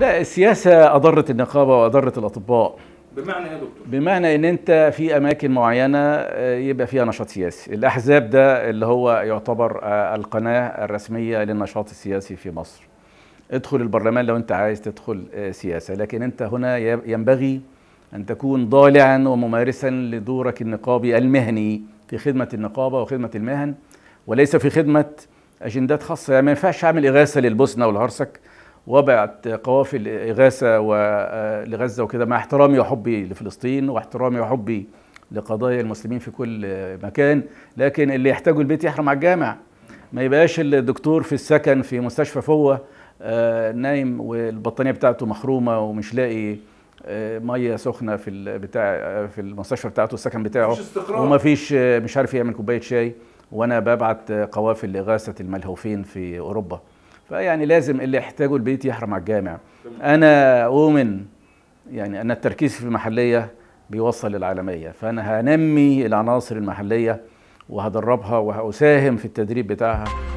لا السياسة أضرت النقابة وأضرت الأطباء بمعنى ايه يا دكتور؟ بمعنى ان انت في اماكن معينه آه، يبقى فيها نشاط سياسي، الاحزاب ده اللي هو يعتبر آه، القناه الرسميه للنشاط السياسي في مصر. ادخل البرلمان لو انت عايز تدخل آه، سياسه، لكن انت هنا ينبغي ان تكون ضالعا وممارسا لدورك النقابي المهني في خدمه النقابه وخدمه المهن وليس في خدمه اجندات خاصه، يعني ما ينفعش اعمل اغاثه للبوسنه والهرسك وضعت قوافل إغاثة آه، لغزة وكده مع احترامي وحبي لفلسطين واحترامي وحبي لقضايا المسلمين في كل مكان لكن اللي يحتاجه البيت يحرم على الجامع ما يبقاش الدكتور في السكن في مستشفى فوه آه، نايم والبطانيه بتاعته مخرومه ومش لاقي آه، ميه سخنه في بتاع في المستشفى بتاعته السكن بتاعه وما فيش مش عارف يعمل كوبايه شاي وانا ببعت قوافل لاغاثه الملهوفين في اوروبا فيعني لازم اللي يحتاجه البيت يحرم على الجامع انا اؤمن يعني ان التركيز في المحليه بيوصل للعالميه فانا هنمي العناصر المحليه وهدربها وهساهم في التدريب بتاعها